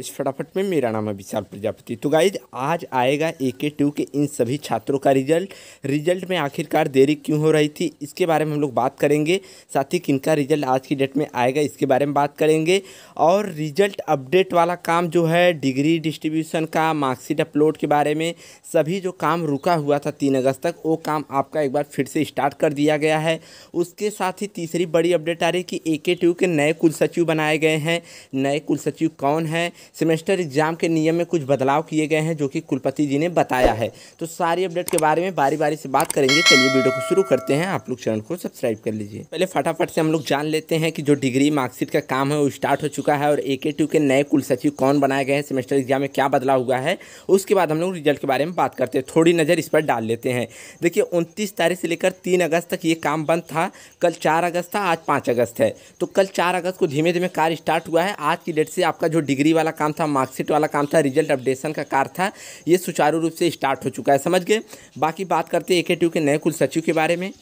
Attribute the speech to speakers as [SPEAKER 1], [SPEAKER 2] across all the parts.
[SPEAKER 1] इस फटाफट में मेरा नाम है विशाल प्रजापति तो गाइज आज आएगा ए के टू के इन सभी छात्रों का रिजल्ट रिजल्ट में आखिरकार देरी क्यों हो रही थी इसके बारे में हम लोग बात करेंगे साथ ही किनका रिजल्ट आज की डेट में आएगा इसके बारे में बात करेंगे और रिजल्ट अपडेट वाला काम जो है डिग्री डिस्ट्रीब्यूशन का मार्कशीट अपलोड के बारे में सभी जो काम रुका हुआ था तीन अगस्त तक वो काम आपका एक बार फिर से स्टार्ट कर दिया गया है उसके साथ ही तीसरी बड़ी अपडेट आ रही है कि ए के टू के नए कुलसचिव बनाए गए हैं नए कुलसचिव कौन हैं सेमेस्टर एग्ज़ाम के नियम में कुछ बदलाव किए गए हैं जो कि कुलपति जी ने बताया है तो सारी अपडेट के बारे में बारी बारी से बात करेंगे चलिए वीडियो को शुरू करते हैं आप लोग चैनल को सब्सक्राइब कर लीजिए पहले फटाफट से हम लोग जान लेते हैं कि जो डिग्री मार्कशीट का काम है वो स्टार्ट हो चुका है और ए के के नए कुलसचिव कौन बनाए गए हैं सेमेस्टर एग्जाम में क्या बदलाव हुआ है उसके बाद हम लोग रिजल्ट के बारे में बात करते हैं थोड़ी नज़र इस पर डाल लेते हैं देखिए उनतीस तारीख से लेकर तीन अगस्त तक ये काम बंद था कल चार अगस्त था आज पाँच अगस्त है तो कल चार अगस्त को धीमे धीमे कार्य स्टार्ट हुआ है आज की डेट से आपका जो डिग्री वाला काम था मार्कशीट वाला काम था रिजल्ट अपडेशन का कार्य था ये सुचारू रूप से स्टार्ट हो चुका है समझ गए बाकी बात करते हैं ए के नए कुल सचिव के बारे में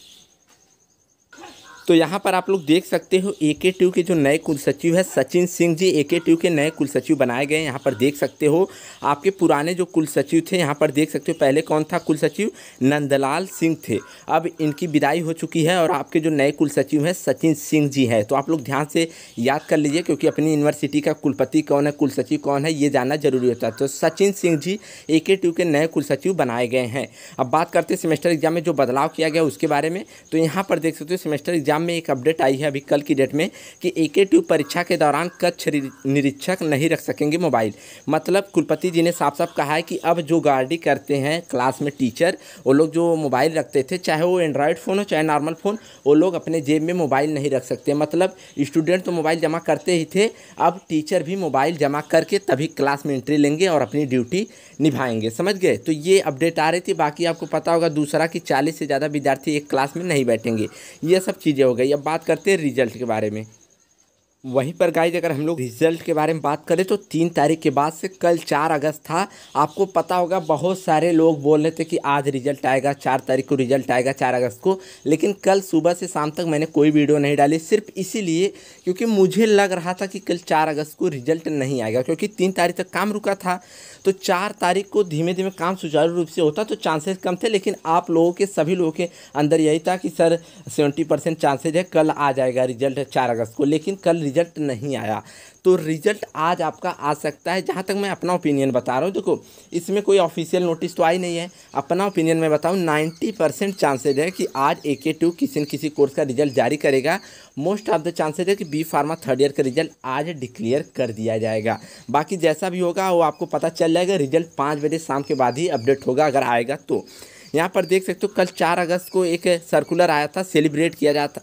[SPEAKER 1] तो यहाँ पर आप लोग देख सकते हो ए के के जो नए कुलसचिव है सचिन सिंह जी ए के के नए कुलसचिव बनाए गए हैं यहाँ पर देख सकते हो आपके पुराने जो कुलसचिव थे यहाँ पर देख सकते हो पहले कौन था कुलसचिव नंदलाल सिंह थे अब इनकी विदाई हो चुकी है और आपके जो नए कुलसचिव हैं सचिन सिंह जी हैं तो आप लोग ध्यान से याद कर लीजिए क्योंकि अपनी यूनिवर्सिटी का कुलपति कौन है कुलसचिव कौन है ये जानना जरूरी होता है तो सचिन सिंह जी ए के के नए कुलसचिव बनाए गए हैं अब बात करते हैं सेमेस्टर एग्जाम में जो बदलाव किया गया उसके बारे में तो यहाँ पर देख सकते हो सेमेस्टर एग्जाम एग्जाम में एक अपडेट आई है अभी कल की डेट में कि ए के टू परीक्षा के दौरान कक्ष निरीक्षक नहीं रख सकेंगे मोबाइल मतलब कुलपति जी ने साफ साफ कहा है कि अब जो गार्डी करते हैं क्लास में टीचर वो लोग जो मोबाइल रखते थे चाहे वो एंड्रॉयड फ़ोन हो चाहे नॉर्मल फ़ोन वो लोग अपने जेब में मोबाइल नहीं रख सकते मतलब स्टूडेंट तो मोबाइल जमा करते ही थे अब टीचर भी मोबाइल जमा करके तभी क्लास में एंट्री लेंगे और अपनी ड्यूटी निभाएंगे समझ गए तो ये अपडेट आ रही थी बाकी आपको पता होगा दूसरा कि चालीस से ज़्यादा विद्यार्थी एक क्लास में नहीं बैठेंगे ये सब चीज़ें हो गई अब बात करते हैं रिजल्ट के बारे में वहीं पर गाइज अगर हम लोग रिजल्ट के बारे में बात करें तो तीन तारीख के बाद से कल चार अगस्त था आपको पता होगा बहुत सारे लोग बोल रहे थे कि आज रिजल्ट आएगा चार तारीख को रिजल्ट आएगा चार अगस्त को लेकिन कल सुबह से शाम तक मैंने कोई वीडियो नहीं डाली सिर्फ इसीलिए क्योंकि मुझे लग रहा था कि कल चार अगस्त को रिजल्ट नहीं आएगा क्योंकि तीन तारीख तक काम रुका था तो चार तारीख को धीमे धीमे काम सुचारू रूप से होता तो चांसेस कम थे लेकिन आप लोगों के सभी लोगों के अंदर यही था कि सर सेवेंटी चांसेज है कल आ जाएगा रिजल्ट चार अगस्त को लेकिन कल रिजल्ट नहीं आया तो रिजल्ट आज आपका आ सकता है जहाँ तक मैं अपना ओपिनियन बता रहा हूँ देखो इसमें कोई ऑफिशियल नोटिस तो आई नहीं है अपना ओपिनियन मैं बताऊँ नाइन्टी परसेंट चांसेज है कि आज ए के टू किसी न किसी कोर्स का रिजल्ट जारी करेगा मोस्ट ऑफ द चांसेज है कि बी फार्मा थर्ड ईयर का रिजल्ट आज डिक्लेयर कर दिया जाएगा बाकी जैसा भी होगा वो आपको पता चल जाएगा रिजल्ट पाँच बजे शाम के बाद ही अपडेट होगा अगर आएगा तो यहाँ पर देख सकते हो कल चार अगस्त को एक सर्कुलर आया था सेलिब्रेट किया जाता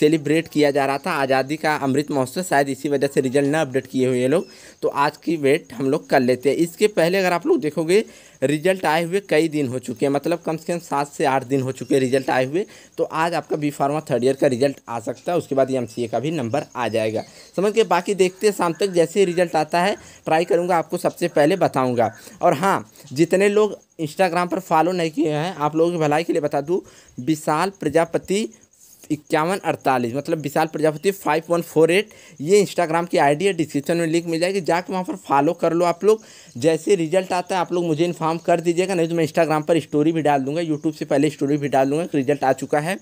[SPEAKER 1] सेलिब्रेट किया जा रहा था आज़ादी का अमृत महोत्सव शायद इसी वजह से रिजल्ट ना अपडेट किए हुए लोग तो आज की वेट हम लोग कर लेते हैं इसके पहले अगर आप लोग देखोगे रिजल्ट आए हुए कई दिन हो चुके हैं मतलब कम से कम सात से आठ दिन हो चुके हैं रिजल्ट आए हुए तो आज आपका बी फार्मा थर्ड ईयर का रिजल्ट आ सकता है उसके बाद एम सी ए का भी नंबर आ जाएगा समझ के बाकी देखते हैं शाम तक जैसे ही रिजल्ट आता है ट्राई करूँगा आपको सबसे पहले बताऊँगा और हाँ जितने लोग इंस्टाग्राम पर फॉलो नहीं किए हैं आप लोगों की भलाई के लिए बता दूँ विशाल प्रजापति इक्यावन अड़तालीस मतलब Vishal Prajapati five one four eight ये इंस्टाग्राम की आईडी है डिस्क्रिप्शन में लिंक मिल जाएगी जाके वहाँ पर फॉलो कर लो आप लोग जैसे रिजल्ट आता है आप लोग मुझे इन्फॉर्म कर दीजिएगा नहीं तो मैं इंस्टाग्राम पर स्टोरी भी डाल दूंगा यूट्यूब से पहले स्टोरी भी डाल दूंगा रिजल्ट आ चुका है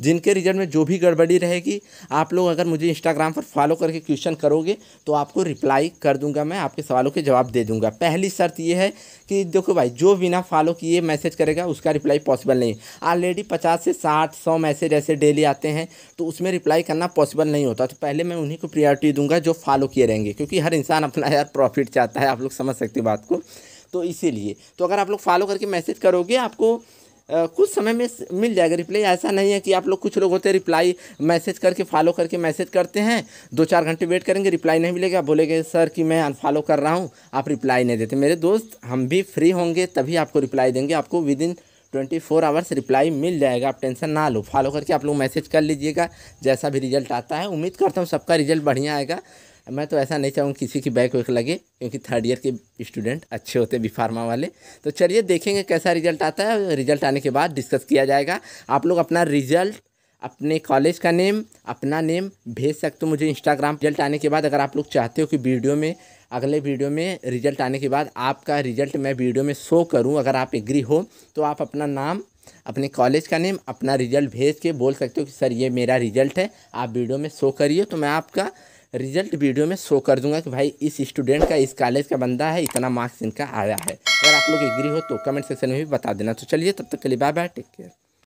[SPEAKER 1] जिनके रिजल्ट में जो भी गड़बड़ी रहेगी आप लोग अगर मुझे इंस्टाग्राम पर फॉलो करके क्वेश्चन करोगे तो आपको रिप्लाई कर दूंगा मैं आपके सवालों के जवाब दे दूंगा पहली शर्त ये है कि देखो भाई जो बिना फॉलो किए मैसेज करेगा उसका रिप्लाई पॉसिबल नहीं ऑलरेडी पचास से साठ सौ मैसेज ऐसे डेली जाते हैं तो उसमें रिप्लाई करना पॉसिबल नहीं होता तो पहले मैं उन्हीं को प्रियॉरिटी दूंगा जो फॉलो किए रहेंगे क्योंकि हर इंसान अपना यार प्रॉफिट चाहता है आप लोग समझ सकते बात को तो इसीलिए तो अगर आप लोग फॉलो करके मैसेज करोगे आपको आ, कुछ समय में मिल जाएगा रिप्लाई ऐसा नहीं है कि आप लोग कुछ लोग होते हैं रिप्लाई मैसेज करके फॉलो करके मैसेज करते हैं दो चार घंटे वेट करेंगे रिप्लाई नहीं मिलेगा बोलेंगे सर कि मैं अनफॉलो कर रहा हूँ आप रिप्लाई नहीं देते मेरे दोस्त हम भी फ्री होंगे तभी आपको रिप्लाई देंगे आपको within twenty four hours reply मिल जाएगा आप टेंशन ना लो फॉलो करके आप लोग मैसेज कर लीजिएगा जैसा भी रिजल्ट आता है उम्मीद करता हूँ सबका रिजल्ट बढ़िया आएगा मैं तो ऐसा नहीं चाहूँ किसी की बैक वैक लगे क्योंकि थर्ड ईयर के स्टूडेंट अच्छे होते बी फार्मा वाले तो चलिए देखेंगे कैसा रिजल्ट आता है रिजल्ट आने के बाद डिस्कस किया जाएगा आप लोग अपना रिजल्ट अपने कॉलेज का नेम अपना नेम भेज सकते हो मुझे इंस्टाग्राम रिजल्ट आने के बाद अगर आप लोग चाहते हो कि वीडियो में अगले वीडियो में रिजल्ट आने के बाद आपका रिजल्ट मैं वीडियो में शो करूँ अगर आप एग्री हो तो आप अपना नाम अपने कॉलेज का नेम अपना रिजल्ट भेज के बोल सकते हो कि सर ये मेरा रिजल्ट है आप वीडियो में शो करिए तो मैं आपका रिजल्ट वीडियो में शो कर दूंगा कि भाई इस स्टूडेंट का इस कॉलेज का बंदा है इतना मार्क्स इनका आया है अगर आप लोग एग्री हो तो कमेंट सेक्शन में भी बता देना तो चलिए तब तक के लिए बाय बाय टेक केयर